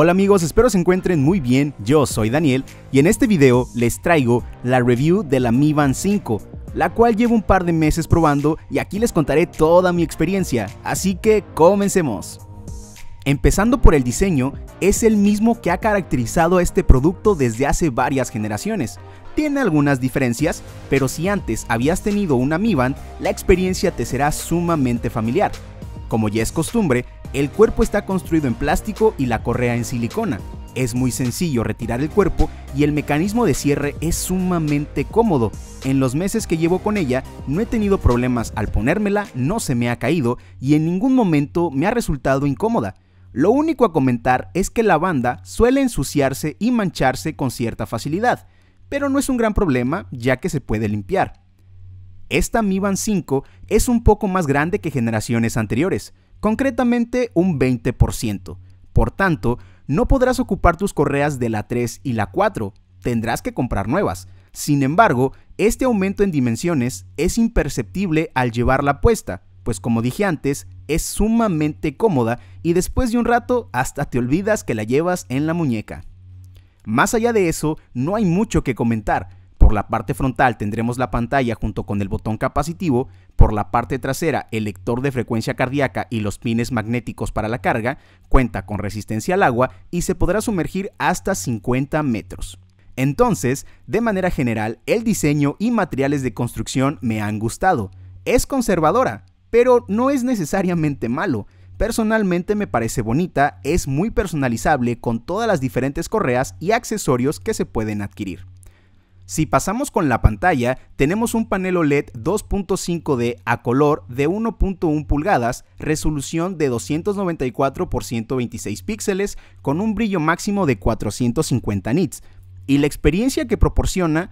Hola amigos, espero se encuentren muy bien, yo soy Daniel y en este video les traigo la review de la Mi Band 5, la cual llevo un par de meses probando y aquí les contaré toda mi experiencia, así que comencemos. Empezando por el diseño, es el mismo que ha caracterizado a este producto desde hace varias generaciones. Tiene algunas diferencias, pero si antes habías tenido una Mi Band, la experiencia te será sumamente familiar. Como ya es costumbre, el cuerpo está construido en plástico y la correa en silicona. Es muy sencillo retirar el cuerpo y el mecanismo de cierre es sumamente cómodo. En los meses que llevo con ella no he tenido problemas al ponérmela, no se me ha caído y en ningún momento me ha resultado incómoda. Lo único a comentar es que la banda suele ensuciarse y mancharse con cierta facilidad, pero no es un gran problema ya que se puede limpiar. Esta Mi Band 5 es un poco más grande que generaciones anteriores, concretamente un 20%. Por tanto, no podrás ocupar tus correas de la 3 y la 4, tendrás que comprar nuevas. Sin embargo, este aumento en dimensiones es imperceptible al llevarla puesta, pues como dije antes, es sumamente cómoda y después de un rato hasta te olvidas que la llevas en la muñeca. Más allá de eso, no hay mucho que comentar, por la parte frontal tendremos la pantalla junto con el botón capacitivo, por la parte trasera el lector de frecuencia cardíaca y los pines magnéticos para la carga, cuenta con resistencia al agua y se podrá sumergir hasta 50 metros. Entonces, de manera general, el diseño y materiales de construcción me han gustado. Es conservadora, pero no es necesariamente malo. Personalmente me parece bonita, es muy personalizable con todas las diferentes correas y accesorios que se pueden adquirir. Si pasamos con la pantalla, tenemos un panel OLED 2.5D a color de 1.1 pulgadas, resolución de 294 x 126 píxeles, con un brillo máximo de 450 nits. Y la experiencia que proporciona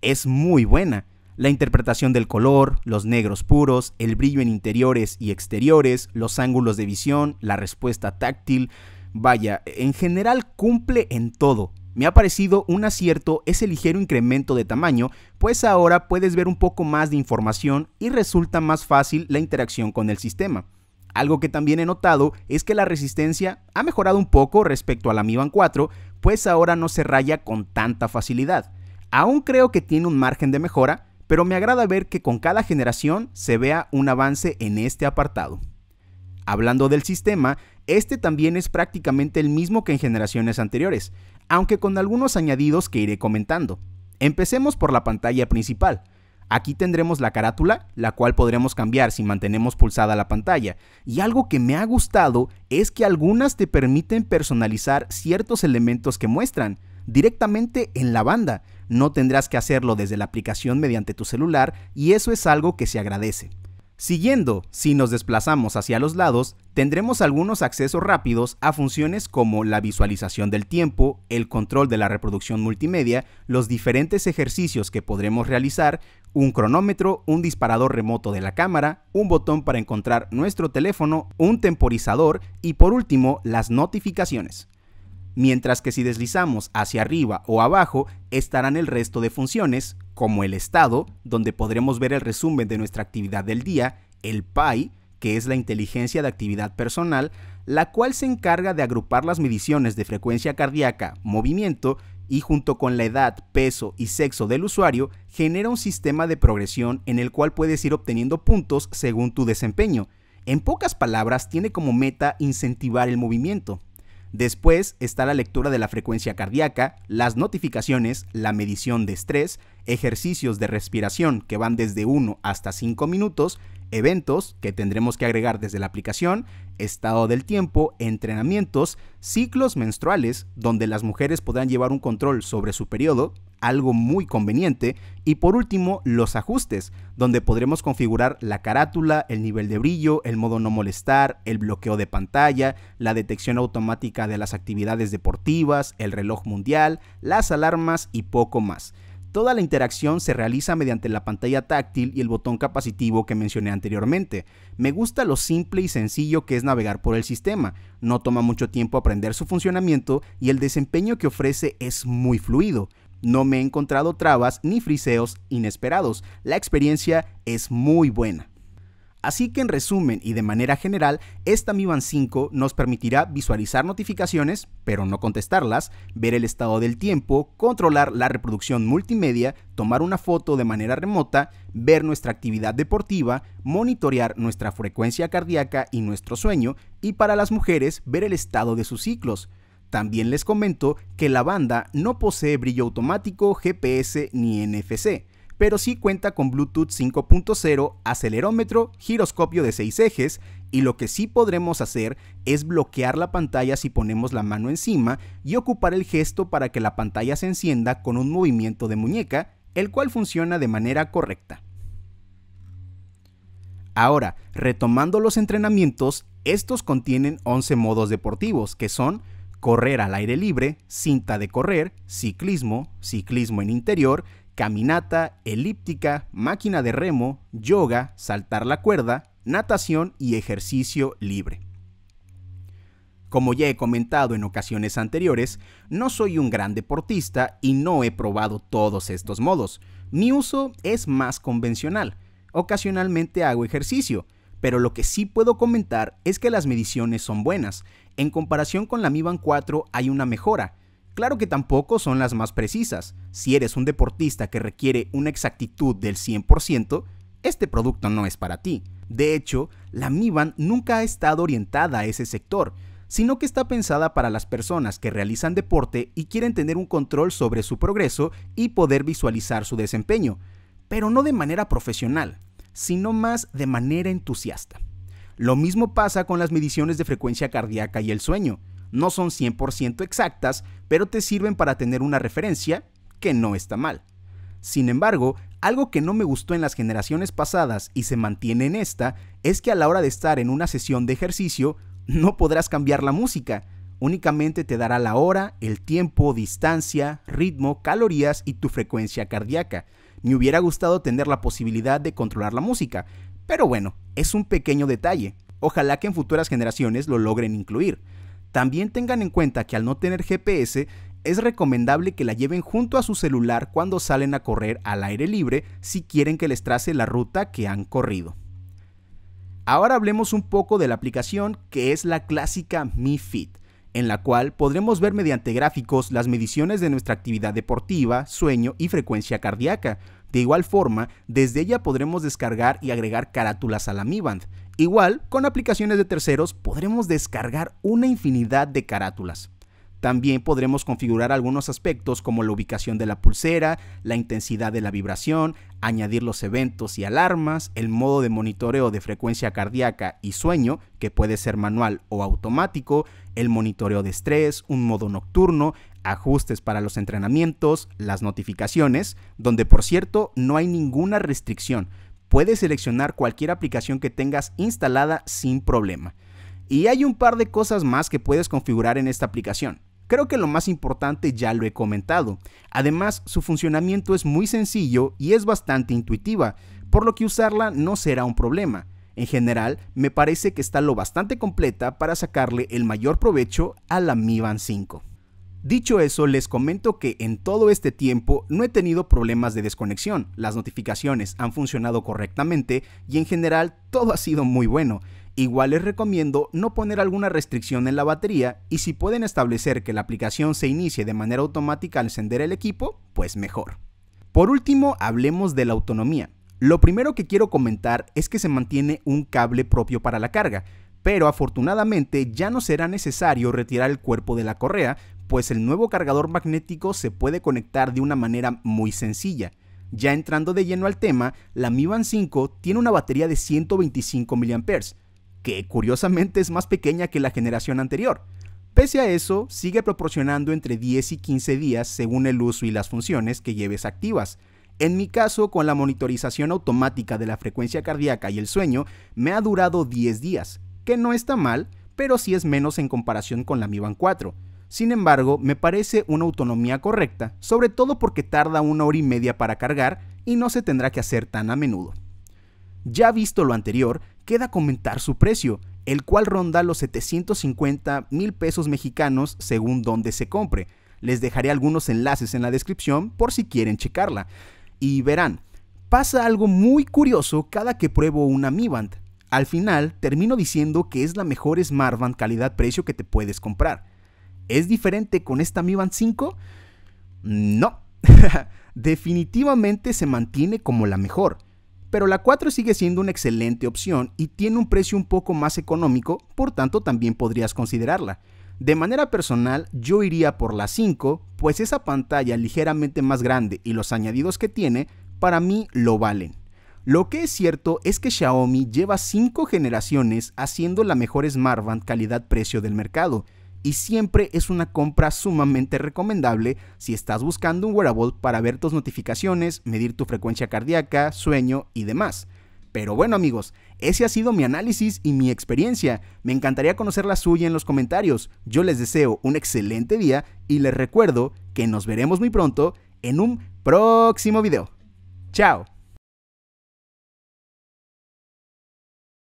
es muy buena. La interpretación del color, los negros puros, el brillo en interiores y exteriores, los ángulos de visión, la respuesta táctil, vaya, en general cumple en todo me ha parecido un acierto ese ligero incremento de tamaño, pues ahora puedes ver un poco más de información y resulta más fácil la interacción con el sistema. Algo que también he notado es que la resistencia ha mejorado un poco respecto la Mi Band 4, pues ahora no se raya con tanta facilidad. Aún creo que tiene un margen de mejora, pero me agrada ver que con cada generación se vea un avance en este apartado. Hablando del sistema, este también es prácticamente el mismo que en generaciones anteriores, aunque con algunos añadidos que iré comentando. Empecemos por la pantalla principal. Aquí tendremos la carátula, la cual podremos cambiar si mantenemos pulsada la pantalla. Y algo que me ha gustado es que algunas te permiten personalizar ciertos elementos que muestran directamente en la banda. No tendrás que hacerlo desde la aplicación mediante tu celular y eso es algo que se agradece. Siguiendo, si nos desplazamos hacia los lados, tendremos algunos accesos rápidos a funciones como la visualización del tiempo, el control de la reproducción multimedia, los diferentes ejercicios que podremos realizar, un cronómetro, un disparador remoto de la cámara, un botón para encontrar nuestro teléfono, un temporizador y por último las notificaciones. Mientras que si deslizamos hacia arriba o abajo estarán el resto de funciones como el estado, donde podremos ver el resumen de nuestra actividad del día, el PAI, que es la inteligencia de actividad personal, la cual se encarga de agrupar las mediciones de frecuencia cardíaca, movimiento y junto con la edad, peso y sexo del usuario, genera un sistema de progresión en el cual puedes ir obteniendo puntos según tu desempeño. En pocas palabras, tiene como meta incentivar el movimiento. Después está la lectura de la frecuencia cardíaca, las notificaciones, la medición de estrés ejercicios de respiración que van desde 1 hasta 5 minutos, eventos que tendremos que agregar desde la aplicación, estado del tiempo, entrenamientos, ciclos menstruales, donde las mujeres podrán llevar un control sobre su periodo, algo muy conveniente, y por último los ajustes, donde podremos configurar la carátula, el nivel de brillo, el modo no molestar, el bloqueo de pantalla, la detección automática de las actividades deportivas, el reloj mundial, las alarmas y poco más. Toda la interacción se realiza mediante la pantalla táctil y el botón capacitivo que mencioné anteriormente. Me gusta lo simple y sencillo que es navegar por el sistema, no toma mucho tiempo aprender su funcionamiento y el desempeño que ofrece es muy fluido. No me he encontrado trabas ni friseos inesperados, la experiencia es muy buena. Así que en resumen y de manera general, esta Mi Band 5 nos permitirá visualizar notificaciones, pero no contestarlas, ver el estado del tiempo, controlar la reproducción multimedia, tomar una foto de manera remota, ver nuestra actividad deportiva, monitorear nuestra frecuencia cardíaca y nuestro sueño, y para las mujeres ver el estado de sus ciclos. También les comento que la banda no posee brillo automático, GPS ni NFC pero sí cuenta con Bluetooth 5.0, acelerómetro, giroscopio de 6 ejes y lo que sí podremos hacer es bloquear la pantalla si ponemos la mano encima y ocupar el gesto para que la pantalla se encienda con un movimiento de muñeca, el cual funciona de manera correcta. Ahora, retomando los entrenamientos, estos contienen 11 modos deportivos, que son correr al aire libre, cinta de correr, ciclismo, ciclismo en interior, caminata, elíptica, máquina de remo, yoga, saltar la cuerda, natación y ejercicio libre. Como ya he comentado en ocasiones anteriores, no soy un gran deportista y no he probado todos estos modos. Mi uso es más convencional. Ocasionalmente hago ejercicio, pero lo que sí puedo comentar es que las mediciones son buenas. En comparación con la Mi 4 hay una mejora, Claro que tampoco son las más precisas. Si eres un deportista que requiere una exactitud del 100%, este producto no es para ti. De hecho, la mivan nunca ha estado orientada a ese sector, sino que está pensada para las personas que realizan deporte y quieren tener un control sobre su progreso y poder visualizar su desempeño, pero no de manera profesional, sino más de manera entusiasta. Lo mismo pasa con las mediciones de frecuencia cardíaca y el sueño no son 100% exactas, pero te sirven para tener una referencia que no está mal. Sin embargo, algo que no me gustó en las generaciones pasadas y se mantiene en esta es que a la hora de estar en una sesión de ejercicio no podrás cambiar la música, únicamente te dará la hora, el tiempo, distancia, ritmo, calorías y tu frecuencia cardíaca. Me hubiera gustado tener la posibilidad de controlar la música, pero bueno, es un pequeño detalle. Ojalá que en futuras generaciones lo logren incluir. También tengan en cuenta que al no tener GPS, es recomendable que la lleven junto a su celular cuando salen a correr al aire libre si quieren que les trace la ruta que han corrido. Ahora hablemos un poco de la aplicación que es la clásica MiFit, en la cual podremos ver mediante gráficos las mediciones de nuestra actividad deportiva, sueño y frecuencia cardíaca. De igual forma, desde ella podremos descargar y agregar carátulas a la MiBand. Igual, con aplicaciones de terceros podremos descargar una infinidad de carátulas. También podremos configurar algunos aspectos como la ubicación de la pulsera, la intensidad de la vibración, añadir los eventos y alarmas, el modo de monitoreo de frecuencia cardíaca y sueño, que puede ser manual o automático, el monitoreo de estrés, un modo nocturno, ajustes para los entrenamientos, las notificaciones, donde por cierto no hay ninguna restricción Puedes seleccionar cualquier aplicación que tengas instalada sin problema. Y hay un par de cosas más que puedes configurar en esta aplicación. Creo que lo más importante ya lo he comentado. Además, su funcionamiento es muy sencillo y es bastante intuitiva, por lo que usarla no será un problema. En general, me parece que está lo bastante completa para sacarle el mayor provecho a la Mi Band 5. Dicho eso, les comento que en todo este tiempo no he tenido problemas de desconexión, las notificaciones han funcionado correctamente y en general todo ha sido muy bueno. Igual les recomiendo no poner alguna restricción en la batería y si pueden establecer que la aplicación se inicie de manera automática al encender el equipo, pues mejor. Por último, hablemos de la autonomía. Lo primero que quiero comentar es que se mantiene un cable propio para la carga, pero afortunadamente ya no será necesario retirar el cuerpo de la correa pues el nuevo cargador magnético se puede conectar de una manera muy sencilla. Ya entrando de lleno al tema, la Mi Band 5 tiene una batería de 125 mAh, que curiosamente es más pequeña que la generación anterior. Pese a eso, sigue proporcionando entre 10 y 15 días según el uso y las funciones que lleves activas. En mi caso, con la monitorización automática de la frecuencia cardíaca y el sueño, me ha durado 10 días, que no está mal, pero sí es menos en comparación con la Mi Band 4. Sin embargo, me parece una autonomía correcta, sobre todo porque tarda una hora y media para cargar y no se tendrá que hacer tan a menudo. Ya visto lo anterior, queda comentar su precio, el cual ronda los 750 mil pesos mexicanos según donde se compre. Les dejaré algunos enlaces en la descripción por si quieren checarla. Y verán, pasa algo muy curioso cada que pruebo una Mi Band. Al final termino diciendo que es la mejor Smartband calidad-precio que te puedes comprar. ¿Es diferente con esta Mi Band 5? No. Definitivamente se mantiene como la mejor. Pero la 4 sigue siendo una excelente opción y tiene un precio un poco más económico, por tanto también podrías considerarla. De manera personal, yo iría por la 5, pues esa pantalla ligeramente más grande y los añadidos que tiene, para mí lo valen. Lo que es cierto es que Xiaomi lleva 5 generaciones haciendo la mejor smartband calidad-precio del mercado, y siempre es una compra sumamente recomendable si estás buscando un wearable para ver tus notificaciones, medir tu frecuencia cardíaca, sueño y demás. Pero bueno amigos, ese ha sido mi análisis y mi experiencia. Me encantaría conocer la suya en los comentarios. Yo les deseo un excelente día y les recuerdo que nos veremos muy pronto en un próximo video. ¡Chao!